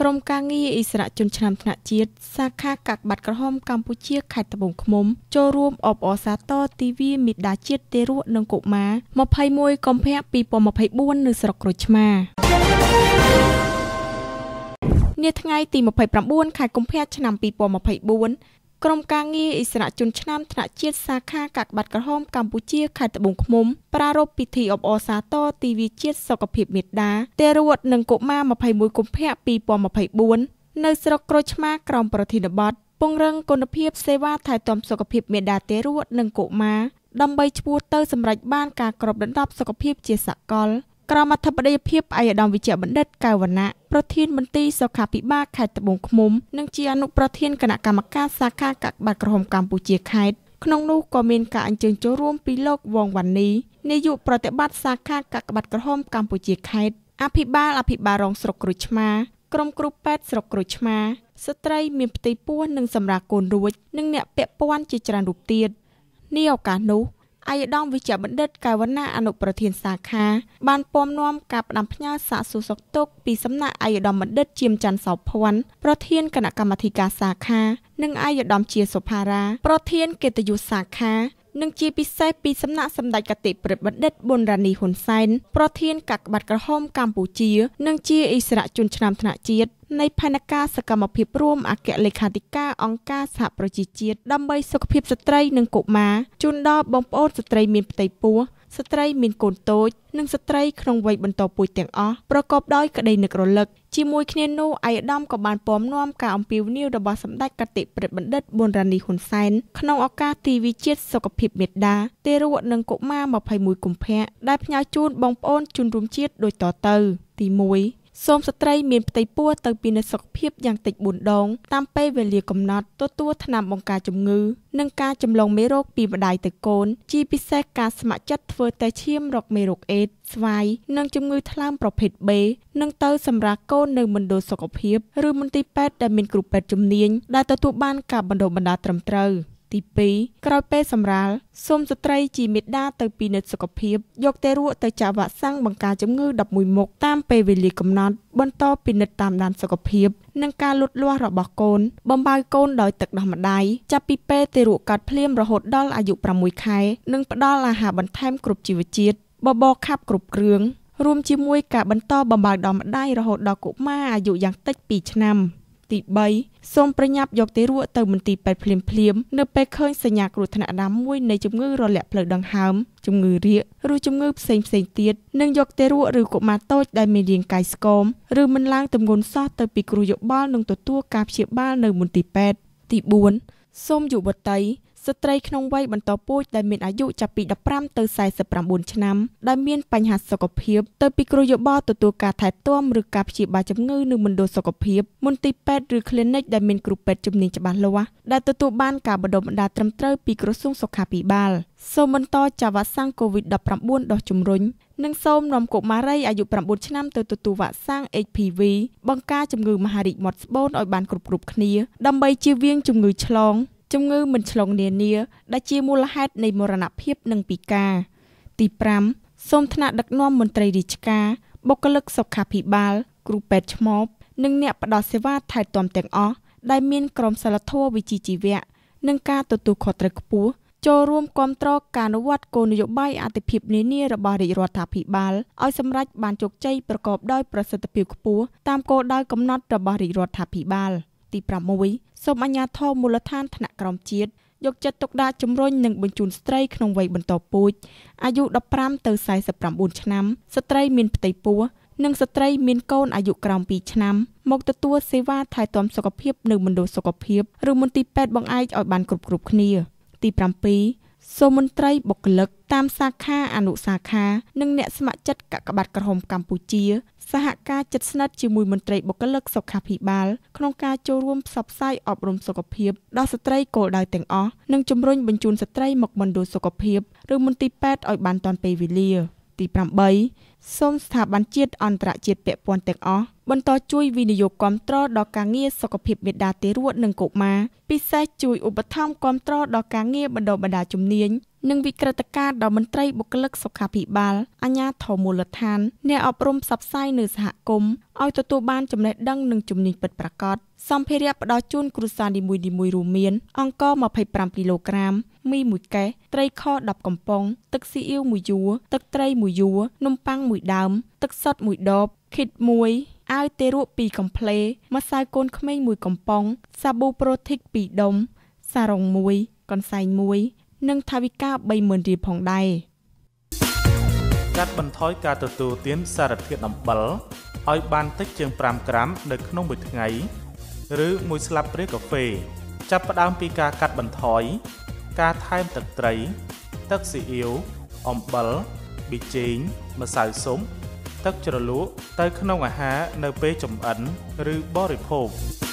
ក្រុមការងារអិសរាជជនឆ្នាំថ្នាក់ជាតិសាខាកាកបាត់ក្រហមកម្ពុជាខេត្តត្បូងឃ្មុំចូលរួមអបអរសាទរទិវាមេដាជាតិទេរៈនិងកុមារ21កុម្ភៈ2024នៅស្រុកក្រូចឆ្មានាថ្ងៃទី29ខែកុម្ភៈឆ្នាំ2024ក្រុមការងារអិសរាជជនឆ្នាំថ្នាក់ជាតិសាខាកាកបាទក្រហមកម្ពុជាខេត្តត្បូងឃ្មុំប្រារព្ធពិធីអបអរសាទរទិវាជាតិសុខភាពមេដាទេរវតនិងកុមារ21កុម្ភៈ2024នៅស្រុកក្រូចឆ្មាក្រោមប្រធានបទពង្រឹងគុណភាពសេវាថែទាំសុខភាពមេដាទេរវតនិងកុមារដើម្បីឈ្មោះទៅសម្រេចបានការគ្រប់ដណ្ដប់សុខភាពជាសកលក្រមអធិបតីភាពឯកឧត្តមវិជ្ជបណ្ឌិតកៅវណ្ណៈប្រធានមន្ទីរសុខាភិបាលខេត្តត្បូងឃ្មុំនិងជាអនុប្រធានគណៈកម្មការសាខាកាកបាទក្រហមកម្ពុជាខេត្តក្នុងនោះក៏មានការអញ្ជើញចូលរួមពីលោកវងវ៉ាន់នីនាយកប្រតិបត្តិសាខាកាកបាទក្រហមកម្ពុជាខេត្តអភិបាលអភិបាលរងស្រុកក្រូចឆ្មាក្រុមគ្រូពេទ្យស្រុកក្រូចឆ្មាស្ត្រីមានផ្ទៃពោះនិងសម្រាប់កូនរួច និងអ្នកពាក់ព័ន្ធជាច្រើនរូបទៀតនេះឱកាសនោះអាយដាមវិជ្ជបណ្ឌិតកែវណ្ណាអនុប្រធានសាខាបានពំនាំការផ្ដាំផ្ញើសាកសួរសុខទុក្ខពីសំណាក់អាយដាមបណ្ឌិតជាមច័ន្ទសោភ័ណ្ឌប្រធានគណៈកម្មាធិការសាខា និងអាយដាមជាសុផារា ប្រធានកិត្តិយសសាខានិងជាពិសេសពីសំណាក់សម្ដេចកតិប្រិទ្ធបណ្ឌិតប៊ុនរ៉ានីហ៊ុនសែនប្រធានកាកបាទក្រហមកម្ពុជានិងជាអិសរាជជនឆ្នាំថ្នាក់ជាតិនៃផែនការសកម្មភាពរួមអគ្គលេខាធិការអង្គការសហប្រជាជាតិដើម្បីសុខភាពស្ត្រីនិងកុមារជូនដល់បងប្អូនស្ត្រីមានផ្ទៃពោះស្ត្រីមានកូនតូចនិងស្ត្រីក្នុងវ័យបន្តពូជទាំងអស់ប្រកបដោយក្តីនឹករលឹកជាមួយគ្នានោះឯកឧត្តមក៏បានពំនាំការអំពាវនាវរបស់សម្ដេចកតិព្រិទ្ធបណ្ឌិតប៊ុនរ៉ានីហ៊ុនសែនក្នុងឱកាសទីវិជិត្រសុខភាពមេដាទេរៈនិងកុមារ21កុម្ភៈដែលផ្ញើជូនបងប្អូនជនរួមជាតិដូចតទៅ ទី1សូមស្ត្រីមានផ្ទៃពោះទៅពិនិត្យសុខភាពយ៉ាងតិច4ដងតាមពេលវេលាកំណត់ទទួលថ្នាំបង្ការជំងឺនិងការចម្លងមេរោគពីម្ដាយទៅកូន ជាពិសេសការស្ម័គ្រចិត្តធ្វើតេស្តឈាមរកមេរោគអេដស្វាយនិងជំងឺថ្លើមប្រភេទ B និងទៅសម្រាប់កូននៅមណ្ឌលសុខភាពឬមន្ទីរពេទ្យដែលមានគ្រូពេទ្យជំនាញដែលទទួលបានការបណ្ដុះបណ្ដាលត្រឹមត្រូវ។ទី2ក្រោយពេលសម្រាលសូមស្ត្រីជាមេដាទៅពិនិត្យសុខភាពយកតេរក់ទៅចាក់វ៉ាក់សាំងបង្ការជំងឺ11មុខតាមពេលវេលាកំណត់បន្តពិនិត្យតាមដានសុខភាពនិងការលូតលាស់របស់កូនបំបើកូនដោយទឹកដោះម្ដាយចាប់ពីពេលតេរក់កាត់ភ្លាមរហូតដល់អាយុ6ខែ និងផ្ដល់អាហារបន្ថែមគ្រប់ជីវជាតិបបរខាប់គ្រប់គ្រឿងរួមជាមួយការបន្តបំបើកដល់ម្ដាយរហូតដល់កុមារអាយុយ៉ាងតិច2ឆ្នាំ។ទី3សូមប្រញាប់យកទារកទៅមន្ទីរពេទ្យភ្លាមៗនៅ ពេលឃើញសញ្ញាគ្រោះថ្នាក់ណាមួយនៃជំងឺរលាកផ្លូវដង្ហើមជំងឺរាគឬជំងឺផ្សេងផ្សេងទៀតនិងយកទារកឬកុមារតូចដែលមានរាងកាយស្គមឬមិនឡើងទម្ងន់សោះទៅពីគ្រូយោបល់និងទទួលការព្យាបាលនៅមន្ទីរពេទ្យទី4សូមយុវតីស្ត្រីក្នុងវ័យបន្តពូជដែលមានអាយុចាប់ពី15ទៅ49ឆ្នាំដែលមានបញ្ហាសុខភាពទៅពីគ្រូយោបល់ទទួលការថែទាំឬការព្យាបាលជំងឺនៅមណ្ឌលសុខភាពមន្ទីរពេទ្យឬ clinic ដែលមានគ្រូពេទ្យជំនាញច្បាស់លាស់ដែលទទួលបានការបណ្ដុះបណ្ដាលត្រឹមត្រូវពីក្រសួងសុខាភិបាលសូមបន្តចាក់វ៉ាក់សាំង COVID-19 ដោះជំរុញនិងសូមនាំកុមារីអាយុ9ឆ្នាំទៅទទួលវ៉ាក់សាំង HPV បង្ការជំងឺមហារីកមាត់ស្បូនឲ្យបានគ្រប់គ្រប់គ្នាដើម្បីជៀសវាងជំងឺឆ្លងជំងឺមិនឆ្លងនានាដែលជាមូលហេតុនៃមរណភាពនិងពិការទី5សូមថ្នាក់ដឹកនាំមន្ត្រីរាជការបុគ្គលិកសុខាភិបាល គ្រូពេទ្យឆ្មបនិង អ្នកផ្ដល់សេវាថែទាំទាំងអស់ដែលមានក្រមសីលធម៌វិជ្ជាជីវៈនិងការទទួលខុសត្រូវខ្ពស់ចូលរួមគ្រប់គ្រងការអនុវត្តគោលនយោបាយអតិភិបនានារបស់រាជរដ្ឋាភិបាលឲ្យសម្រេចបានជោគជ័យប្រកបដោយប្រសិទ្ធភាពខ្ពស់តាមគោលដៅកំណត់របស់រាជរដ្ឋាភិបាល ទី6សូមអាជ្ញាធរមូលដ្ឋានថ្នាក់ក្រោមជាតិយកចិត្តទុកដាក់ជំរុញនិងបញ្ជូនស្ត្រីក្នុងវ័យបន្តពូជអាយុ15ទៅ49ឆ្នាំស្ត្រីមានផ្ទៃពោះនិងស្ត្រីមានកូនអាយុក្រោម2ឆ្នាំមកទទួលសេវាថែទាំសុខភាពនៅមណ្ឌលសុខភាពឬមន្ទីរពេទ្យបង្អែកឲ្យបានគ្រប់គ្រប់គ្នា ទី7សូមមន្ត្រីបុគ្គលិកតាមសាខាអនុសាខានិងអ្នកស្ម័គ្រចិត្តកាកបាទក្រហមកម្ពុជា សហការជិតស្និទ្ធជាមួយមន្ត្រីបុគ្គលិកសុខាភិបាលក្នុងការចូលរួមផ្សព្វផ្សាយអប់រំសុខភាពដល់ស្ត្រីគោលដៅទាំងអស់និងជំរុញបញ្ជូនស្ត្រីមកមណ្ឌលសុខភាពឬមន្ទីរពេទ្យឲ្យបានទាន់ពេលវេលា។ទី8សូមស្ថាប័នជាតិអន្តរជាតិពាក់ព័ន្ធទាំងអស់បន្តជួយវិនិយោគគ្រប់គ្រងដល់ការងារសុខភាពមេដាទារកនិងកុមារពិសេសជួយឧបត្ថម្ភគ្រប់គ្រងដល់ការងារបណ្ដុះបណ្ដាលជំនាញនិងវិក្រិតការណ៍ដល់មន្ត្រីបុគ្គលិកសុខាភិបាលអាជ្ញាធរមូលដ្ឋានអ្នកអប់រំផ្សព្វផ្សាយនៅ សហគមន៍ឲ្យទទួលបានចំណេះដឹងនិងជំនាញពិតប្រាកដសម្ភារៈផ្ដល់ជូនគ្រួសារនីមួយៗរួមមានអង្ករ25គីឡូក្រាម មីមួយកេសត្រីខ10កំប៉ុងទឹកស៊ីអ៊ីវមួយយួរទឹកត្រី មួយយួរ នំប៉័ងមួយដើមទឹកសុទ្ធមួយដបឃីតមួយ អាវទេរក់2កំភ្លេម្សៅកូនក្មេង1កំប៉ុងសាប៊ូប្រូធីក2ដុំសារ៉ុង1កន្សែង1និងថវិកា30,000រៀលផងដែរកាត់បន្ថយការទទួលទានសារធាតុអំបិលឲ្យ បានតិចជាង5ក្រាម នៅ ក្នុងមួយថ្ងៃ ឬ មួយស្លាបព្រាកាហ្វេ ចាប់ផ្ដើមពីការកាត់បន្ថយការថែមទឹកត្រីទឹកស៊ីអ៊ីវអំបិលប៊ីចេងម្សៅស៊ុំទឹកជ្រលក់ទៅក្នុងអាហារនៅពេលចម្អិន ឬបរិភោគ។